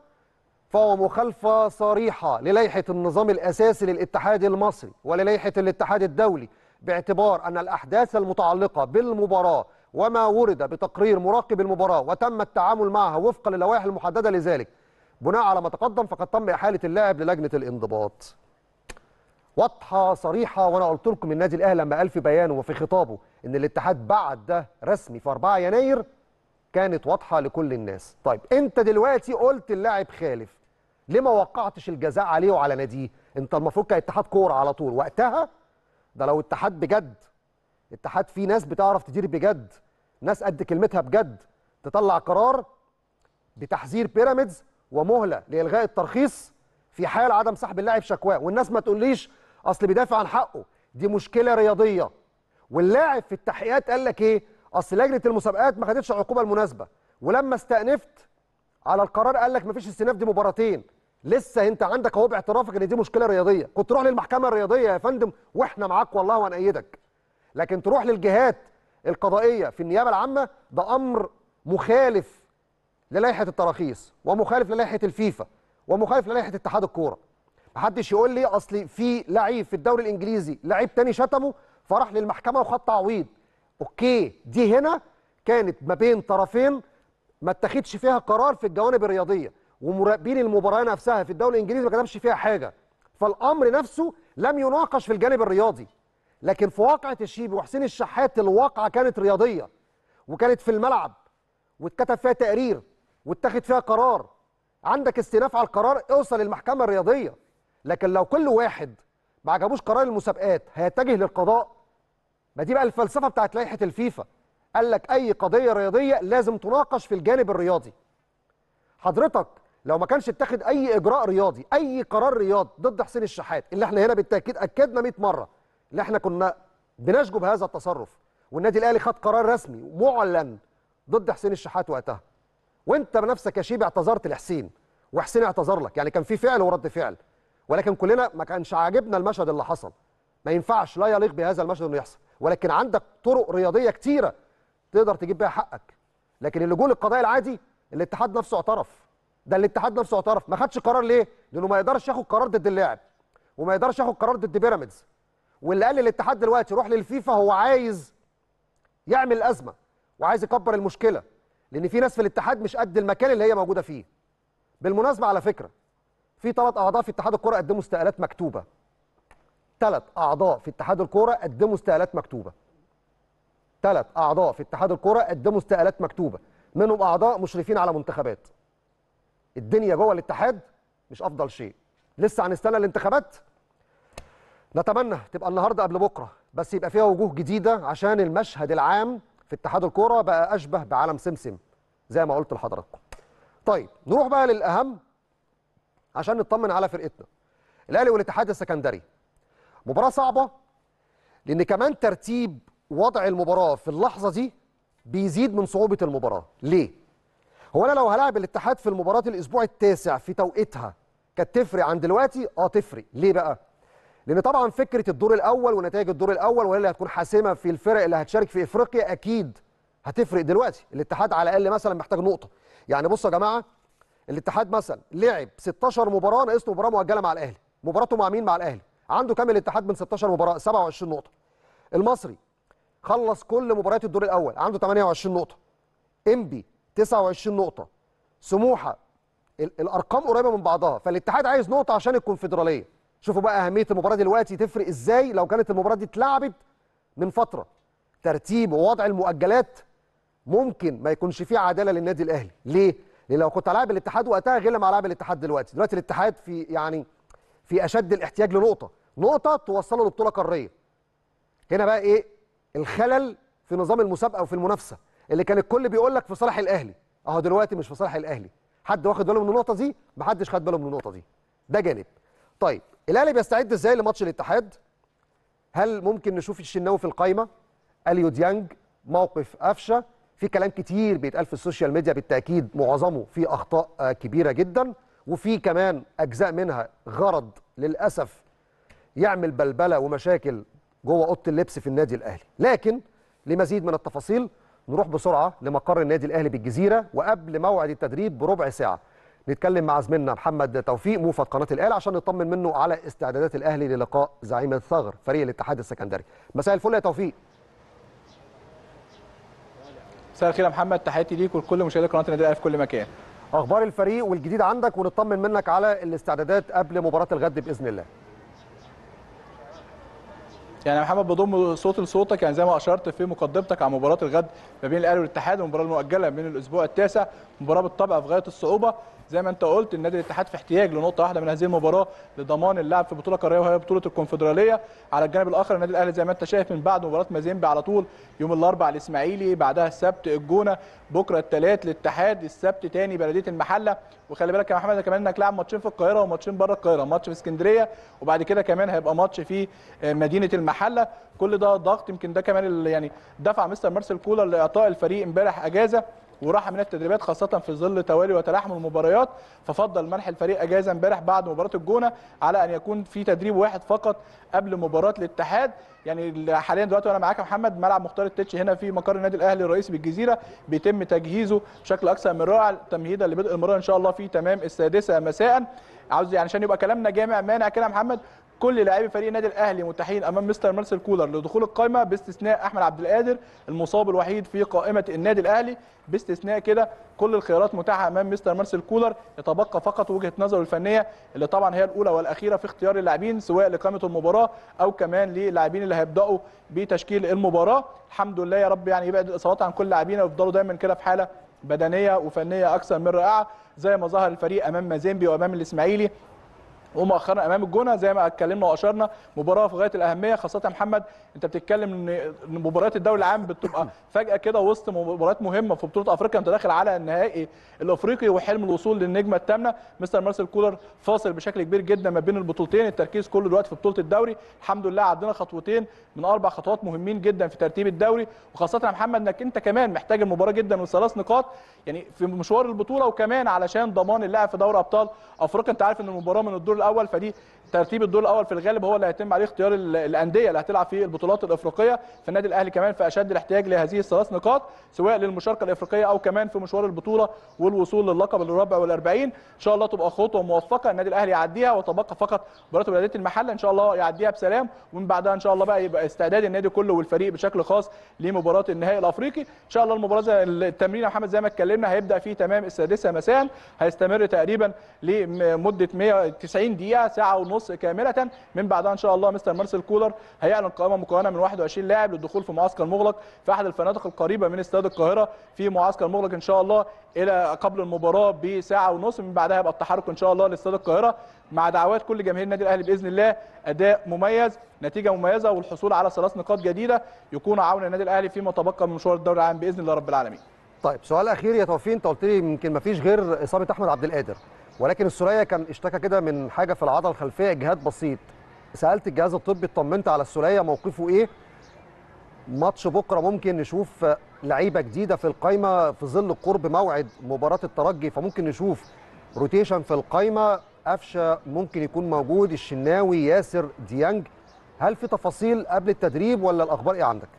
فهو مخالفة صريحة للائحة النظام الأساسي للاتحاد المصري وللائحة الاتحاد الدولي باعتبار أن الأحداث المتعلقة بالمباراة وما ورد بتقرير مراقب المباراة وتم التعامل معها وفقا للوائح المحددة لذلك بناء على ما تقدم فقد تم إحالة اللاعب للجنة الانضباط واضحة صريحة وأنا قلت لكم النادي الأهلي لما قال في بيانه وفي خطابه إن الاتحاد بعد ده رسمي في 4 يناير كانت واضحة لكل الناس طيب أنت دلوقتي قلت اللاعب خالف ليه ما وقعتش الجزاء عليه وعلى ناديه انت المفروض كان اتحاد كوره على طول وقتها ده لو اتحاد بجد اتحاد فيه ناس بتعرف تدير بجد ناس قد كلمتها بجد تطلع قرار بتحذير بيراميدز ومهله لالغاء الترخيص في حال عدم سحب اللاعب شكواه والناس ما تقوليش اصل بيدافع عن حقه دي مشكله رياضيه واللاعب في التحقيقات قال لك ايه اصل لجنه المسابقات ما خدتش العقوبه المناسبه ولما استأنفت على القرار قال لك مفيش استئناف دي مباراتين لسه انت عندك اهو باعترافك ان دي مشكله رياضيه كنت تروح للمحكمه الرياضيه يا فندم واحنا معاك والله وانايدك لكن تروح للجهات القضائيه في النيابه العامه ده امر مخالف للائحه التراخيص ومخالف للائحه الفيفا ومخالف للائحه اتحاد الكوره محدش يقول لي اصل في لعيب في الدوري الانجليزي لعيب تاني شتمه فراح للمحكمه وخد تعويض اوكي دي هنا كانت ما بين طرفين ما اتخذش فيها قرار في الجوانب الرياضيه ومراقبين المباراه نفسها في الدوري الانجليزي ما كتبش فيها حاجه فالامر نفسه لم يناقش في الجانب الرياضي لكن في واقعه الشيبي وحسين الشحات الواقعه كانت رياضيه وكانت في الملعب واتكتب فيها تقرير واتخذ فيها قرار عندك استئناف على القرار اوصل للمحكمه الرياضيه لكن لو كل واحد ما عجبوش قرار المسابقات هيتجه للقضاء ما دي بقى الفلسفه بتاعت لائحه الفيفا قال لك اي قضيه رياضيه لازم تناقش في الجانب الرياضي حضرتك لو ما كانش اتاخد اي اجراء رياضي اي قرار رياضي ضد حسين الشحات اللي احنا هنا بالتاكيد اكدنا 100 مره اللي احنا كنا بنشجو بهذا التصرف والنادي الاهلي خد قرار رسمي معلن ضد حسين الشحات وقتها وانت بنفسك يا شيبي اعتذرت لحسين وحسين اعتذر لك يعني كان في فعل ورد فعل ولكن كلنا ما كانش عاجبنا المشهد اللي حصل ما ينفعش لا يليق بهذا المشهد انه يحصل ولكن عندك طرق رياضيه كتيره تقدر تجيب بيها حقك لكن اللي جول للقضاء العادي الاتحاد نفسه اعترف ده الاتحاد نفسه اعترف ما خدش قرار ليه؟ لانه ما يقدرش ياخد قرار ضد اللاعب وما يقدرش ياخد قرار ضد بيراميدز واللي قال للاتحاد دلوقتي روح للفيفا هو عايز يعمل ازمه وعايز يكبر المشكله لان في ناس في الاتحاد مش قد المكان اللي هي موجوده فيه. بالمناسبه على فكره في ثلاث اعضاء في اتحاد الكوره قدموا استقالات مكتوبه. ثلاث اعضاء في اتحاد الكوره قدموا استقالات مكتوبه. ثلاث اعضاء في اتحاد الكوره قدموا استقالات مكتوبه منهم اعضاء مشرفين على منتخبات. الدنيا جوه الاتحاد مش افضل شيء لسه هنستنى الانتخابات نتمنى تبقى النهارده قبل بكره بس يبقى فيها وجوه جديده عشان المشهد العام في اتحاد الكوره بقى اشبه بعالم سمسم زي ما قلت لحضراتكم طيب نروح بقى للاهم عشان نطمن على فرقتنا الاهلي والاتحاد السكندري مباراه صعبه لان كمان ترتيب وضع المباراه في اللحظه دي بيزيد من صعوبه المباراه ليه هو انا لو هلاعب الاتحاد في المباراه الاسبوع التاسع في توقيتها كانت تفرق عن دلوقتي اه تفرق ليه بقى لان طبعا فكره الدور الاول ونتائج الدور الاول وهي اللي هتكون حاسمه في الفرق اللي هتشارك في افريقيا اكيد هتفرق دلوقتي الاتحاد على الاقل مثلا محتاج نقطه يعني بصوا يا جماعه الاتحاد مثلا لعب 16 مباراه ناقص مباراه مؤجله مع الاهلي مباراته مع مين مع الاهلي عنده كام الاتحاد من 16 مباراه 27 نقطه المصري خلص كل مباريات الدور الاول عنده 28 نقطه امبي 29 نقطه سموحه الارقام قريبه من بعضها فالاتحاد عايز نقطه عشان الكونفدراليه شوفوا بقى اهميه المباراه دلوقتي تفرق ازاي لو كانت المباراه دي اتلعبت من فتره ترتيب ووضع المؤجلات ممكن ما يكونش فيه عداله للنادي الاهلي ليه لان لو كنت هلاعب الاتحاد وقتها غير لما هلاعب الاتحاد دلوقتي دلوقتي الاتحاد في يعني في اشد الاحتياج لنقطه نقطه توصله لبطوله قاريه هنا بقى ايه الخلل في نظام المسابقه وفي المنافسه اللي كان الكل بيقول لك في صالح الاهلي اهو دلوقتي مش في صالح الاهلي حد واخد باله من النقطه دي محدش خد باله من النقطه دي ده جانب طيب الاهلي بيستعد ازاي لماتش الاتحاد هل ممكن نشوف الشناوي في القايمه اليو ديانج موقف قفشه في كلام كتير بيتقال في السوشيال ميديا بالتاكيد معظمه في اخطاء كبيره جدا وفي كمان اجزاء منها غرض للاسف يعمل بلبله ومشاكل جوه اوضه اللبس في النادي الاهلي لكن لمزيد من التفاصيل نروح بسرعه لمقر النادي الاهلي بالجزيره وقبل موعد التدريب بربع ساعه نتكلم مع زميلنا محمد توفيق موفد قناه الاهلي عشان نطمن منه على استعدادات الاهلي للقاء زعيم الثغر فريق الاتحاد السكندري مساء الفل يا توفيق مساء الخير يا محمد تحياتي ليك ولكل مشاهدي قناه النادي الاهلي في كل مكان اخبار الفريق والجديد عندك ونطمن منك على الاستعدادات قبل مباراه الغد باذن الله يعني محمد بضم صوت لصوتك يعني زي ما اشرت في مقدمتك على مباراه الغد ما بين الاهلي والاتحاد المباراه المؤجله من الاسبوع التاسع مباراه بالطبع في غايه الصعوبه زي ما انت قلت النادي الاتحاد في احتياج لنقطه واحده من هذه المباراه لضمان اللعب في بطوله قاريه وهي بطوله الكونفدراليه على الجانب الاخر النادي الاهلي زي ما انت شايف من بعد مباراه مازيمبي على طول يوم الاربعاء الاسماعيلي بعدها السبت الجونه بكره الثلاث الاتحاد السبت تاني بلديه المحله وخلي بالك يا محمد كمان انك لاعب ماتشين في القاهره وماتشين بره القاهره ماتش في اسكندريه وبعد كده كمان هيبقى ماتش في آه، مدينه المحله كل ده ضغط يمكن ده كمان يعني دفع مستر مارسيل كولر لاعطاء الفريق امبارح اجازه وراحه من التدريبات خاصه في ظل توالي وتلاحم المباريات ففضل منح الفريق اجازه امبارح بعد مباراه الجونه على ان يكون في تدريب واحد فقط قبل مباراه الاتحاد يعني حاليا دلوقتي وانا معاك يا محمد ملعب مختار التتش هنا في مقر النادي الاهلي الرئيسي بالجزيره بيتم تجهيزه بشكل اكثر من رائع تمهيدا لبدء المباراه ان شاء الله في تمام السادسه مساء عاوز يعني عشان يبقى كلامنا جامع مانع كده يا محمد كل لاعبي فريق النادي الاهلي متاحين امام مستر مارسيل كولر لدخول القائمه باستثناء احمد عبد القادر المصاب الوحيد في قائمه النادي الاهلي باستثناء كده كل الخيارات متاحه امام مستر مارسيل كولر يتبقى فقط وجهه نظره الفنيه اللي طبعا هي الاولى والاخيره في اختيار اللاعبين سواء لقائمه المباراه او كمان للاعبين اللي هيبداوا بتشكيل المباراه الحمد لله يا رب يعني يبعد الاصابات عن كل لاعبينا ويفضلوا دايما كده في حاله بدنيه وفنيه اكثر من رائعه زي ما ظهر الفريق امام مازيمبي وامام الاسماعيلي ومؤخرا امام الجونه زي ما اتكلمنا واشرنا مباراه في غايه الاهميه خاصه محمد انت بتتكلم ان مباريات الدوري العام بتبقى فجاه كده وسط مباريات مهمه في بطوله افريقيا انت داخل على النهائي الافريقي وحلم الوصول للنجمه الثامنه مستر مارسيل كولر فاصل بشكل كبير جدا ما بين البطولتين التركيز كله دلوقتي في بطوله الدوري الحمد لله عدينا خطوتين من اربع خطوات مهمين جدا في ترتيب الدوري وخاصه يا محمد انك انت كمان محتاج المباراه جدا وثلاث نقاط يعني في مشوار البطوله وكمان علشان ضمان اللاعب في دوري ابطال افريقيا انت عارف ان المباراه من الدور الاول فدي ترتيب الدور الاول في الغالب هو اللي هيتم عليه اختيار الانديه اللي هتلعب في البطولات الافريقيه فالنادي الاهلي كمان في اشد الاحتياج لهذه الثلاث نقاط سواء للمشاركه الافريقيه او كمان في مشوار البطوله والوصول للقب الرابع والأربعين ان شاء الله تبقى خطوه موفقه النادي الاهلي يعديها وتبقى فقط مباراه ولاده المحله ان شاء الله يعديها بسلام ومن بعدها ان شاء الله بقى يبقى استعداد النادي كله والفريق بشكل خاص لمباراه النهائي الافريقي ان شاء الله المباراه التمرين يا محمد زي ما اتكلمنا هيبدا في تمام السادسه مساء هيستمر تقريبا لمده 190 دقيقه ساعه ونص مصر كامله من بعدها ان شاء الله مستر مارسيل كولر هيعلن قائمه مكونه من 21 لاعب للدخول في معسكر مغلق في احد الفنادق القريبه من استاد القاهره في معسكر مغلق ان شاء الله الى قبل المباراه بساعه ونص من بعدها يبقى التحرك ان شاء الله لاستاد القاهره مع دعوات كل جماهير النادي الاهلي باذن الله اداء مميز نتيجه مميزه والحصول على ثلاث نقاط جديده يكون عون النادي الاهلي فيما تبقى من مشوار الدوري العام باذن الله رب العالمين طيب سؤال اخير يا توفيق انت قلت لي يمكن ما فيش غير اصابه احمد عبد القادر ولكن السرية كان اشتكى كده من حاجه في العضله الخلفيه اجهاد بسيط سالت الجهاز الطبي اطمنت على السرية موقفه ايه ماتش بكره ممكن نشوف لعيبه جديده في القايمه في ظل قرب موعد مباراه الترجي فممكن نشوف روتيشن في القايمه قفشه ممكن يكون موجود الشناوي ياسر ديانج هل في تفاصيل قبل التدريب ولا الاخبار ايه عندك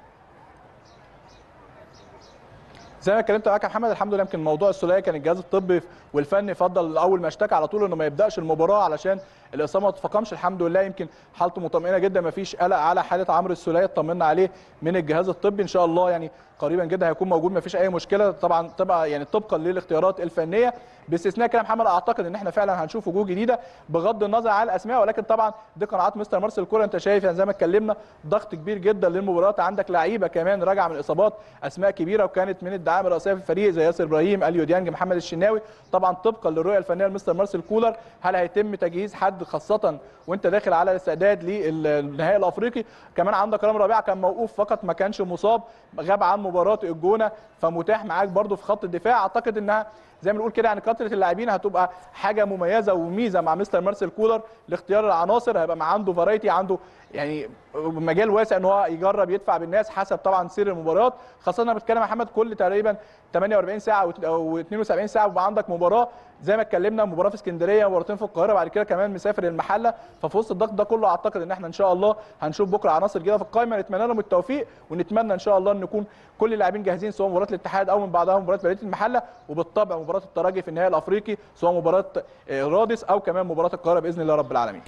زي ما اتكلمت معاك يا محمد الحمد لله يمكن موضوع الثلاثيه كان الجهاز الطبي والفني فضل اول ما اشتكى على طول انه ما يبداش المباراه علشان الاصابه ما تفاقمش الحمد لله يمكن حالته مطمئنه جدا ما فيش قلق على حاله عمرو السوليه اطمنا عليه من الجهاز الطبي ان شاء الله يعني قريبا جدا هيكون موجود ما فيش اي مشكله طبعا طبعا يعني طبقا للاختيارات الفنيه باستثناء كلام محمد اعتقد ان احنا فعلا هنشوف وجوه جديده بغض النظر على الاسماء ولكن طبعا دي قناعات مستر مارسيل كولر انت شايف يعني زي ما اتكلمنا ضغط كبير جدا للمباراه عندك لعيبه كمان راجعه من الاصابات اسماء كبيره وكانت من الدعامه الرئيسيه في الفريق زي ياسر ابراهيم اليو ديانج محمد الشناوي طبعا طبقا للرؤيه الفنيه لمستر مارسيل كولر هل هيتم تجهيز حد العد خاصه وانت داخل على الاستعداد للنهائي الافريقي كمان عندك رام ربيعه كان موقوف فقط ما كانش مصاب غاب عن مباراه الجونه فمتاح معاك برده في خط الدفاع اعتقد انها زي ما بنقول كده يعني كثره اللاعبين هتبقى حاجه مميزه وميزه مع مستر مارسيل كولر لاختيار العناصر هيبقى عنده فرايتي عنده يعني مجال واسع ان هو يجرب يدفع بالناس حسب طبعا سير المباريات خاصه انا بتكلم يا محمد كل تقريبا 48 ساعه او 72 ساعه بيبقى عندك مباراه زي ما اتكلمنا مباراه في اسكندريه مباراتين في القاهره بعد كده كمان مسافر المحله ففي وسط الضغط ده كله اعتقد ان احنا ان شاء الله هنشوف بكره عناصر جديده في القائمه نتمنى لهم التوفيق ونتمنى ان شاء الله ان نكون كل اللاعبين جاهزين سواء مباراه الاتحاد او من بعدها مباراه بلديه المحله وبالطبع مباراه الترجي في النهائي الافريقي سواء مباراه آه، رادس او كمان مباراه القاهره باذن الله رب العالمين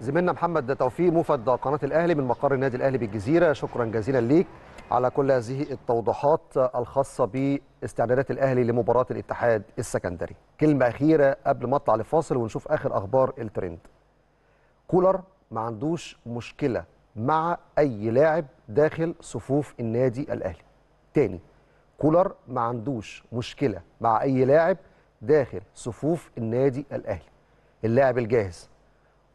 زميلنا محمد توفيق موفد قناه الاهلي من مقر النادي الاهلي بالجزيره شكرا جزيلا ليك على كل هذه التوضيحات الخاصه باستعدادات الاهلي لمباراه الاتحاد السكندري كلمه اخيره قبل ما اطلع لفاصل ونشوف اخر اخبار الترند كولر ما عندوش مشكله مع اي لاعب داخل صفوف النادي الاهلي تاني كولر ما عندوش مشكله مع اي لاعب داخل صفوف النادي الاهلي اللاعب الجاهز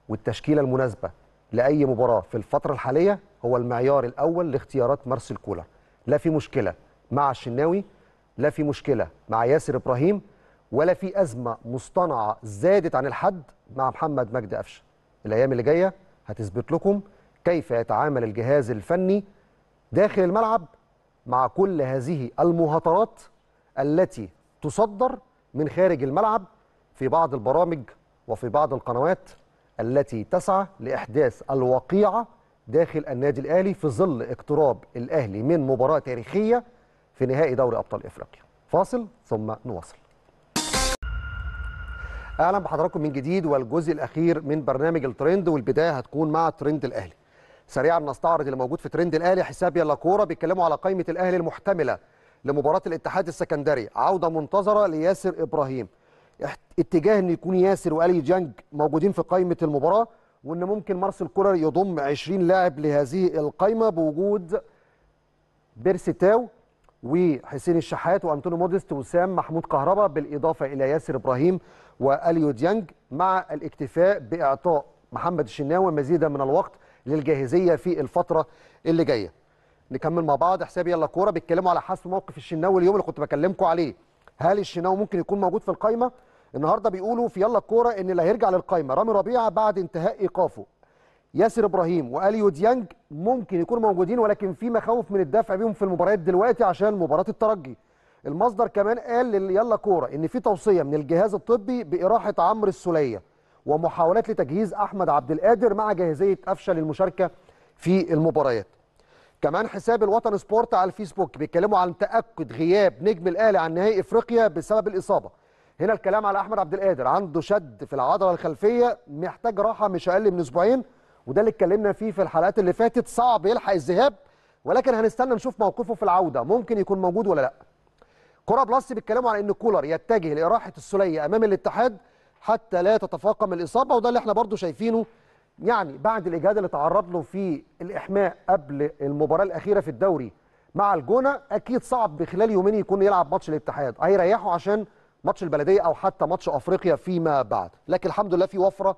والتشكيله المناسبه لاي مباراه في الفتره الحاليه هو المعيار الاول لاختيارات مارسيل كولر لا في مشكله مع الشناوي لا في مشكله مع ياسر ابراهيم ولا في ازمه مصطنعه زادت عن الحد مع محمد مجدي قفشه الايام اللي جايه هتثبت لكم كيف يتعامل الجهاز الفني داخل الملعب مع كل هذه المهاترات التي تصدر من خارج الملعب في بعض البرامج وفي بعض القنوات التي تسعى لإحداث الوقيعة داخل النادي الأهلي في ظل اقتراب الأهلي من مباراة تاريخية في نهائي دوري أبطال إفريقيا فاصل ثم نواصل أهلا بحضراتكم من جديد والجزء الأخير من برنامج الترند والبداية هتكون مع ترند الأهلي سريعا نستعرض اللي موجود في ترند الاهلي حساب يلا كوره بيتكلموا على قائمه الاهلي المحتمله لمباراه الاتحاد السكندري عوده منتظره لياسر ابراهيم اتجاه ان يكون ياسر والي جانج موجودين في قائمه المباراه وان ممكن مارسيل كولر يضم 20 لاعب لهذه القائمه بوجود بيرسي تاو وحسين الشحات وانطونيو موديست وسام محمود كهربا بالاضافه الى ياسر ابراهيم واليو ديانج مع الاكتفاء باعطاء محمد الشناوي مزيدا من الوقت للجاهزيه في الفتره اللي جايه نكمل مع بعض حساب يلا كوره بيتكلموا على حسم موقف الشناوي اليوم اللي كنت بكلمكم عليه هل الشناوي ممكن يكون موجود في القايمه النهارده بيقولوا في يلا كوره ان اللي هيرجع للقايمه رامي ربيعه بعد انتهاء ايقافه ياسر ابراهيم واليو ديانج ممكن يكونوا موجودين ولكن في مخاوف من الدفع بيهم في المباريات دلوقتي عشان مباراه الترجي المصدر كمان قال يلا كوره ان في توصيه من الجهاز الطبي باراحه عمرو السوليه ومحاولات لتجهيز احمد عبد القادر مع جاهزيه قفشه للمشاركه في المباريات. كمان حساب الوطن سبورت على الفيسبوك بيتكلموا عن تاكد غياب نجم الاهلي عن نهائي افريقيا بسبب الاصابه. هنا الكلام على احمد عبد القادر عنده شد في العضله الخلفيه محتاج راحه مش اقل من اسبوعين وده اللي اتكلمنا فيه في الحلقات اللي فاتت صعب يلحق الذهاب ولكن هنستنى نشوف موقفه في العوده ممكن يكون موجود ولا لا. كرة بلس بيتكلموا على ان كولر يتجه لاراحه السوليه امام الاتحاد حتى لا تتفاقم الاصابه وده اللي احنا برضو شايفينه يعني بعد الاجهاد اللي تعرض له في الاحماء قبل المباراه الاخيره في الدوري مع الجونه اكيد صعب بخلال يومين يكون يلعب ماتش الاتحاد هيريحه عشان ماتش البلديه او حتى ماتش افريقيا فيما بعد لكن الحمد لله في وفره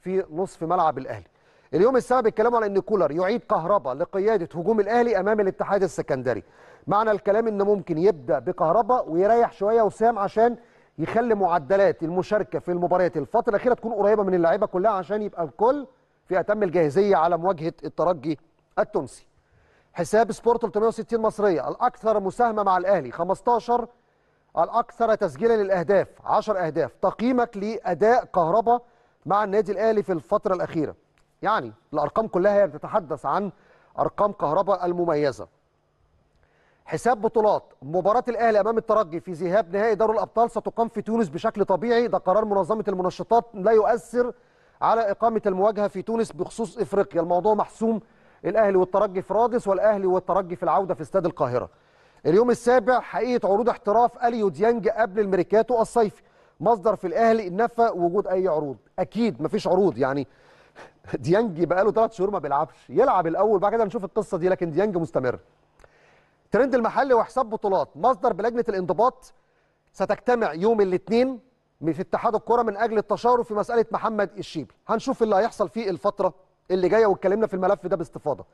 في نصف ملعب الاهلي اليوم السبب بيتكلموا على ان كولر يعيد كهربا لقياده هجوم الاهلي امام الاتحاد السكندري معنى الكلام ان ممكن يبدا بكهربا ويريح شويه وسام عشان يخلي معدلات المشاركه في المباريات الفتره الاخيره تكون قريبه من اللعيبه كلها عشان يبقى الكل في اتم الجاهزيه على مواجهه الترجي التونسي. حساب سبورت 360 مصريه الاكثر مساهمه مع الاهلي 15 الاكثر تسجيلا للاهداف 10 اهداف تقييمك لاداء كهربا مع النادي الاهلي في الفتره الاخيره يعني الارقام كلها هي بتتحدث عن ارقام كهربا المميزه حساب بطولات مباراة الأهلي أمام الترجي في ذهاب نهائي دوري الأبطال ستقام في تونس بشكل طبيعي ده قرار منظمة المنشطات لا يؤثر على إقامة المواجهة في تونس بخصوص إفريقيا الموضوع محسوم الأهلي والترجي في رادس والأهلي والترجي في العودة في استاد القاهرة اليوم السابع حقيقة عروض احتراف أليو ديانج قبل الميركاتو الصيفي مصدر في الأهلي نفى وجود أي عروض أكيد مفيش عروض يعني [LAUGHS] ديانج بقاله ثلاث شهور ما بيلعبش يلعب الأول بعد كده نشوف القصة دي لكن ديانج مستمر ترند المحلي وحساب بطولات مصدر بلجنه الانضباط ستجتمع يوم الاثنين في اتحاد الكره من اجل التشاور في مساله محمد الشيبي هنشوف اللي هيحصل فيه الفتره اللي جايه واتكلمنا في الملف ده باستفاضه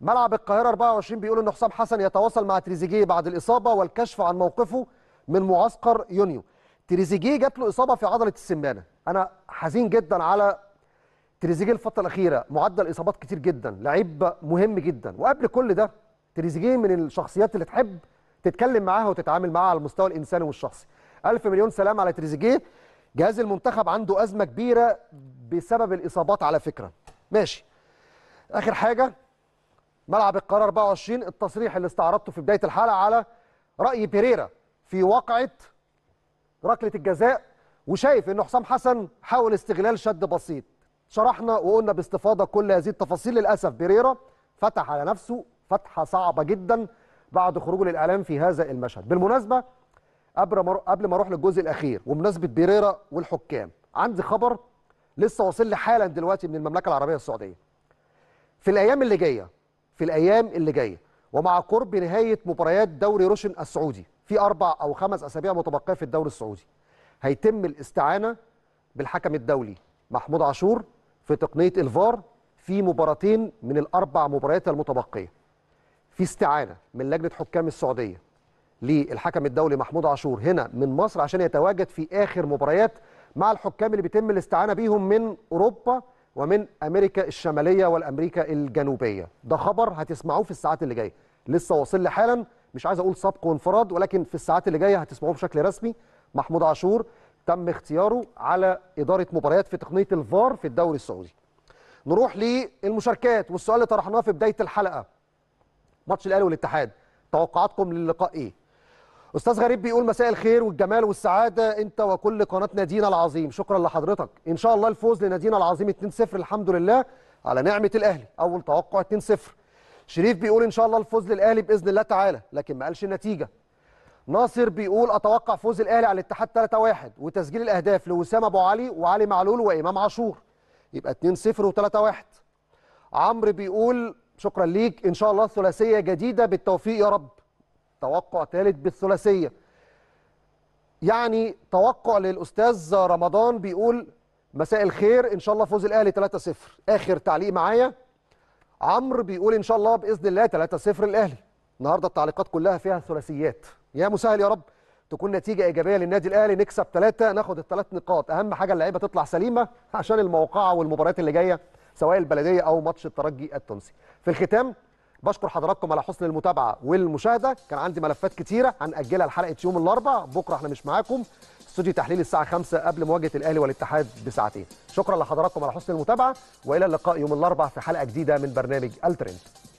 ملعب القاهره 24 بيقول ان حسام حسن يتواصل مع تريزيجيه بعد الاصابه والكشف عن موقفه من معسكر يونيو تريزيجيه جات له اصابه في عضله السمانه انا حزين جدا على تريزيجيه الفتره الاخيره معدل اصابات كتير جدا لعيب مهم جدا وقبل كل ده تريزيجيه من الشخصيات اللي تحب تتكلم معاها وتتعامل معاها على المستوى الانساني والشخصي الف مليون سلام على تريزيجيه جهاز المنتخب عنده ازمه كبيره بسبب الاصابات على فكره ماشي اخر حاجه ملعب القرار 24 التصريح اللي استعرضته في بدايه الحلقه على راي بيريرا في واقعه ركله الجزاء وشايف ان حسام حسن حاول استغلال شد بسيط شرحنا وقلنا باستفاضه كل هذه التفاصيل للاسف بيريرا فتح على نفسه فتحه صعبه جدا بعد خروجه للاعلام في هذا المشهد بالمناسبه قبل ما اروح للجزء الاخير ومناسبه بيريرا والحكام عندي خبر لسه واصل لي حالا دلوقتي من المملكه العربيه السعوديه في الايام اللي جايه في الايام اللي جايه ومع قرب نهايه مباريات دوري روشن السعودي في اربع او خمس اسابيع متبقيه في الدوري السعودي هيتم الاستعانه بالحكم الدولي محمود عاشور في تقنيه الفار في مباراتين من الاربع مباريات المتبقيه في استعانه من لجنه حكام السعوديه للحكم الدولي محمود عاشور هنا من مصر عشان يتواجد في اخر مباريات مع الحكام اللي بيتم الاستعانه بيهم من اوروبا ومن امريكا الشماليه والامريكا الجنوبيه ده خبر هتسمعوه في الساعات اللي جايه لسه واصل لي حالا مش عايز اقول سبق وانفراد ولكن في الساعات اللي جايه هتسمعوه بشكل رسمي محمود عاشور تم اختياره على اداره مباريات في تقنيه الفار في الدوري السعودي نروح للمشاركات والسؤال اللي طرحناه في بدايه الحلقه ماتش الاهلي والاتحاد توقعاتكم للقاء ايه استاذ غريب بيقول مساء الخير والجمال والسعاده انت وكل قناه نادينا العظيم شكرا لحضرتك ان شاء الله الفوز لنادينا العظيم 2-0 الحمد لله على نعمه الاهلي اول توقع 2-0 شريف بيقول ان شاء الله الفوز للاهلي باذن الله تعالى لكن ما قالش النتيجه ناصر بيقول اتوقع فوز الاهلي على الاتحاد 3-1 وتسجيل الاهداف لوسام ابو علي وعلي معلول وامام عاشور يبقى 2-0 و3-1 عمرو بيقول شكرا ليك ان شاء الله ثلاثيه جديده بالتوفيق يا رب توقع ثالث بالثلاثيه يعني توقع للاستاذ رمضان بيقول مساء الخير ان شاء الله فوز الاهلي 3-0 اخر تعليق معايا عمرو بيقول ان شاء الله باذن الله 3-0 الاهلي النهارده التعليقات كلها فيها ثلاثيات يا مسهل يا رب تكون نتيجه ايجابيه للنادي الاهلي نكسب ثلاثه ناخد الثلاث نقاط اهم حاجه اللعيبه تطلع سليمه عشان الموقعه والمباريات اللي جايه سواء البلديه او ماتش الترجي التونسي في الختام بشكر حضراتكم على حسن المتابعه والمشاهده كان عندي ملفات كتيره هنأجلها لحلقه يوم الاربع بكره احنا مش معاكم استوديو تحليل الساعه 5 قبل مواجهه الاهلي والاتحاد بساعتين شكرا لحضراتكم على حسن المتابعه والى اللقاء يوم الاربع في حلقه جديده من برنامج الترند